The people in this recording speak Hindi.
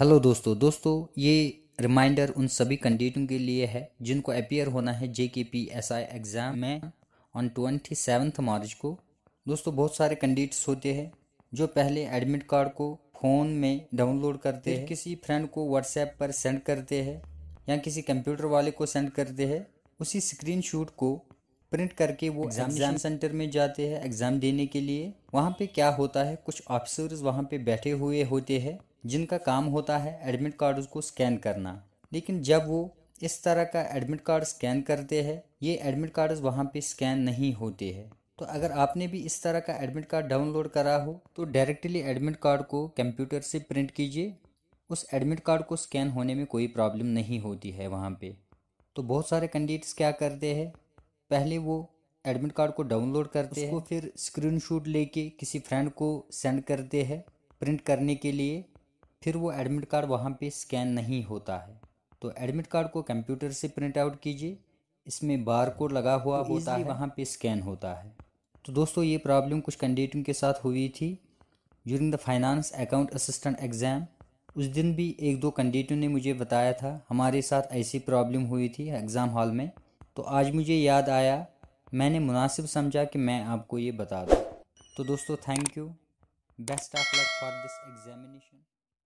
हेलो दोस्तों दोस्तों ये रिमाइंडर उन सभी कैंडिडेटों के लिए है जिनको अपियर होना है J K P S I exam में ऑन ट्वेंटी सेवन्थ मार्च को दोस्तों बहुत सारे कैंडिडेट्स होते हैं जो पहले एडमिट कार्ड को फ़ोन में डाउनलोड करते हैं किसी फ्रेंड को व्हाट्सएप पर सेंड करते हैं या किसी कंप्यूटर वाले को सेंड करते हैं उसी स्क्रीन को प्रिंट करके वो एग्जाम सेंटर में जाते हैं एग्ज़ाम देने के लिए वहाँ पे क्या होता है कुछ ऑफिसर्स वहाँ पे बैठे हुए होते हैं जिनका काम होता है एडमिट कार्ड को स्कैन करना लेकिन जब वो इस तरह का एडमिट कार्ड स्कैन करते हैं ये एडमिट कार्ड वहाँ पे स्कैन नहीं होते हैं तो अगर आपने भी इस तरह का एडमिट कार्ड डाउनलोड करा हो तो डायरेक्टली एडमिट कार्ड को कंप्यूटर से प्रिंट कीजिए उस एडमिट कार्ड को स्कैन होने में कोई प्रॉब्लम नहीं होती है वहाँ पे तो बहुत सारे कैंडिडेट्स क्या करते हैं पहले वो एडमिट कार्ड को डाउनलोड करते हैं फिर स्क्रीनशॉट लेके किसी फ्रेंड को सेंड करते हैं प्रिंट करने के लिए फिर वो एडमिट कार्ड वहाँ पे स्कैन नहीं होता है तो एडमिट कार्ड को कंप्यूटर से प्रिंट आउट कीजिए इसमें बार कोड लगा हुआ तो होता है वहाँ पे स्कैन होता है तो दोस्तों ये प्रॉब्लम कुछ कैंडिडेटों के साथ हुई थी during the finance account assistant exam उस दिन भी एक दो कैंडिडेटों ने मुझे बताया था हमारे साथ ऐसी प्रॉब्लम हुई थी एग्ज़ाम हॉल में तो आज मुझे याद आया मैंने मुनासिब समझा कि मैं आपको ये बता दूँ तो दोस्तों thank you best of luck for this examination